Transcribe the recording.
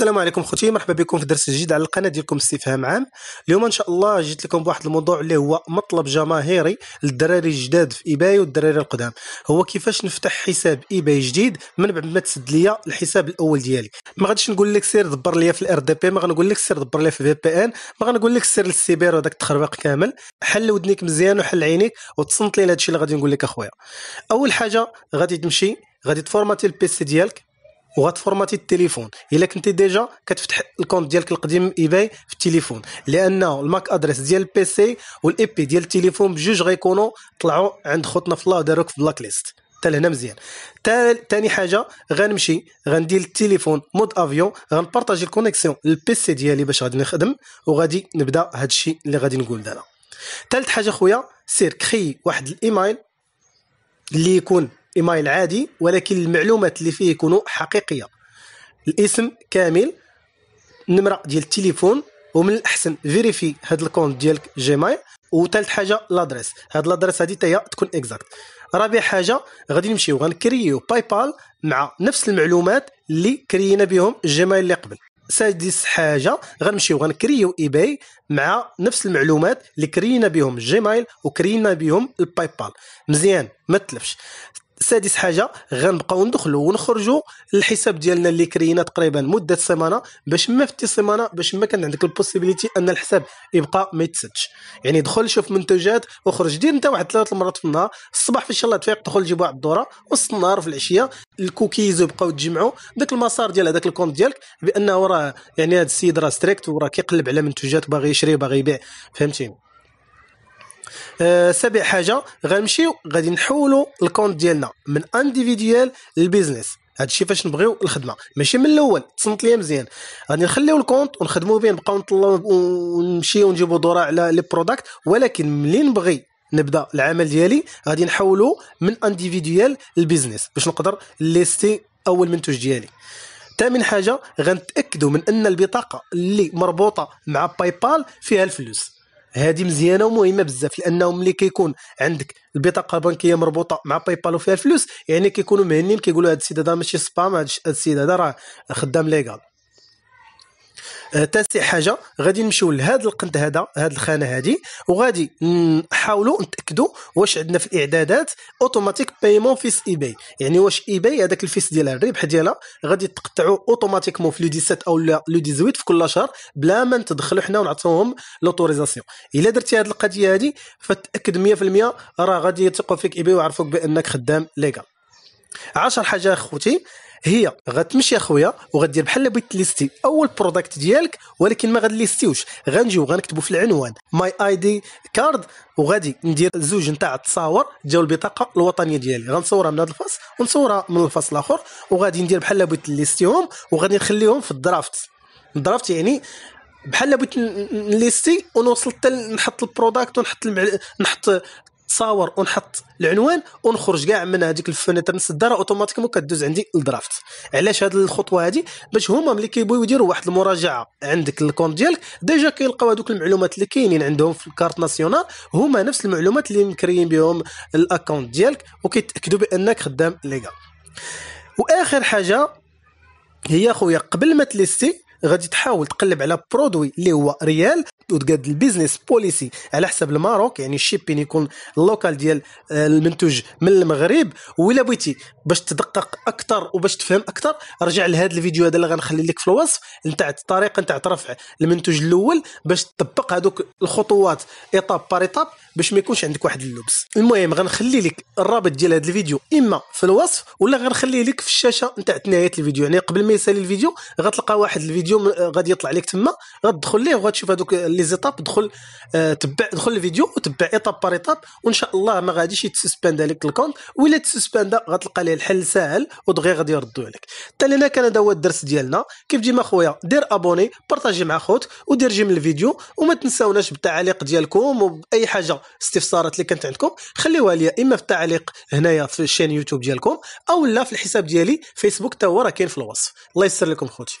السلام عليكم خوتي مرحبا بكم في درس جديد على القناه ديالكم استفهام عام اليوم ان شاء الله جيت لكم بواحد الموضوع اللي هو مطلب جماهيري للدراري الجداد في ايباي والدراري القدام هو كيفاش نفتح حساب ايباي جديد من بعد ما تسد ليا الحساب الاول ديالي ما غاديش نقول لك سير دبر ليا في الار دي بي ما غنقول لك سير دبر ليا في في بي ان ما غنقول لك سير للسيبر وداك التخربيق كامل حل ودنيك مزيان وحل عينيك وتصنت لي هذا الشيء اللي غادي نقول لك اخويا اول حاجه غادي تمشي غادي تفورماتي البيسي ديالك وغتفورماتي التليفون الا كنتي ديجا كتفتح الكونت ديالك القديم ايباي في التليفون لان الماك ادريس ديال البي سي والاي بي ديال التليفون بجوج غيكونوا طلعوا عند خوتنا في الله داروك في بلاك ليست حتى لهنا مزيان ثاني حاجه غنمشي غندير التليفون مود افيون غنبارطاجي الكونيكسيون سي ديالي باش غادي نخدم وغادي نبدا هذا الشيء اللي غادي نقول دابا ثالث حاجه خويا سير كخي واحد الايميل اللي يكون ايميل عادي ولكن المعلومات اللي فيه يكونوا حقيقيه الاسم كامل النمره ديال التليفون ومن الاحسن فيريفي هاد الكونت ديالك جيمايل وثالث حاجه لادريس هاد لادريس هادي تاهي تكون اكزاكت رابع حاجه غادي نمشيو غنكريو باي بال مع نفس المعلومات اللي كرينا بهم جيميل اللي قبل سادس حاجه غنمشيو غنكريو ايباي مع نفس المعلومات اللي كرينا بهم جيميل وكرينا بهم الباي بال مزيان ما تلفش سادس حاجه غنبقاو ندخلوا ونخرجوا الحساب ديالنا اللي كرينا تقريبا مده سيمانه باش ما في سيمانه باش ما كان عندك البوسيبيليتي ان الحساب يبقى ما يتسدش يعني دخل شوف منتوجات وخرج دير انت واحد ثلاث مرات في النهار الصباح فاش الله تفيق دخل جيب واحد الدوره وسط النهار في العشيه الكوكيز يبقاو تجمعوا ذاك المسار ديال هذاك الكونت ديالك بانه راه يعني هذا السيد راه ستريكت وراه كيقلب على منتوجات باغي يشري باغي يبيع فهمتيني آه، سابع حاجه غنمشيو غادي نحولوا الكونت ديالنا من انديفيديوال هذا هادشي فاش نبغيو الخدمه ماشي من الاول تصنت ليا مزيان غادي نخليو الكونت ونخدمو به نبقاو نطلعوا ونمشيو ونجيبو دورا على لي بروداكت ولكن ملي نبغي نبدا العمل ديالي غادي نحولو من انديفيديوال للبيزنس باش نقدر ليستي اول منتوج ديالي ثامن حاجه غنتاكدوا من ان البطاقه اللي مربوطه مع باي بال فيها الفلوس هذه مزيانه ومهمه بزاف لانه ملي كيكون عندك البطاقه البنكيه مربوطه مع باي بال وفيها الفلوس يعني كيكونوا مهنين كيقولوا هذا السيد هذا ماشي سبام هذا السيد هذا راه خدام ليغال آه، تاسع حاجه غادي نمشيو لهذا القند هذا هذه الخانه هذه وغادي نحاولوا نتاكدوا واش عندنا في الاعدادات اوتوماتيك بايمون فيس اي باي يعني واش اي باي هذاك الفيس ديالها الربح ديالها غادي تقطعوا اوتوماتيكمون في لو 17 او لو 18 في كل شهر بلا ما ندخلوا حنا ونعطيوهم لوتوريزاسيون الا درتي هذه القضيه هذه فتاكد 100% راه غادي يثقوا فيك اي باي ويعرفوك بانك خدام ليغال 10 حاجه اخوتي هي غتمشي اخويا وغدير بحال بغيت ليستي اول بروداكت ديالك ولكن ما غنليستيوش غنجي وغنكتبو في العنوان ماي اي دي كارد وغادي ندير زوج نتاع التصاور ديال البطاقه الوطنيه ديالي غنصورها من هذا الفصل ونصورها من الفصل الاخر وغادي ندير بحال بغيت ليستيهم وغادي نخليهم في الدرافت الدرافت يعني بحال بغيت نليستي ونوصل حتى نحط البروداكت ونحط المعل... نحط تصاور ونحط العنوان ونخرج كاع من هذيك الفنتر نسدرها اوتوماتيكمون كدوز عندي الدرافت علاش هذه الخطوه هذه باش هما ملي كيبغيو يديروا واحد المراجعه عندك الكونت ديالك ديجا كيلقاو هذوك المعلومات اللي كاينين عندهم في الكارت ناسيونال هما نفس المعلومات اللي مكريين بهم الاكونت ديالك وكيتاكدوا بانك خدام ليغا واخر حاجه هي خويا قبل ما تليستي غادي تحاول تقلب على برودوي اللي هو ريال وتقاد البيزنس بوليسي على حساب الماروك يعني الشيبين يكون اللوكال ديال آه، المنتوج من المغرب ولا بغيتي باش تدقق اكثر وباش تفهم اكثر رجع لهذا الفيديو هذا اللي غنخلي لك في الوصف نتاع الطريقه نتاع رفع المنتوج الاول باش تطبق هذوك الخطوات ايطاب بار ايطاب باش ما يكونش عندك واحد اللبس المهم غنخلي لك الرابط ديال هذا الفيديو اما في الوصف ولا غنخليه لك في الشاشه نتاع نهايه الفيديو يعني قبل ما يسالي الفيديو غتلقى واحد الفيديو آه، غادي يطلع لك تما غتدخل ليه وغتشوف هذوك لي زيتاب دخل آه، تبع دخل الفيديو وتبع ايطاب بار ايطاب وان شاء الله ما غاديش يتسسباند عليك الكونت ولا تسسباندا غتلقى ليه الحل ساهل ودغيا غادي يردوا عليك حتى هنا كان هذا هو الدرس ديالنا كيف ديما خويا دير ابوني بارطاجي مع خوت ودير جيم الفيديو وما تنساوناش بالتعاليق ديالكم وباي حاجه استفسارات اللي كانت عندكم خليوها لي اما في التعليق هنايا في الشين يوتيوب ديالكم او لا في الحساب ديالي فيسبوك تا هو راه كاين في الوصف الله يسر لكم خوتي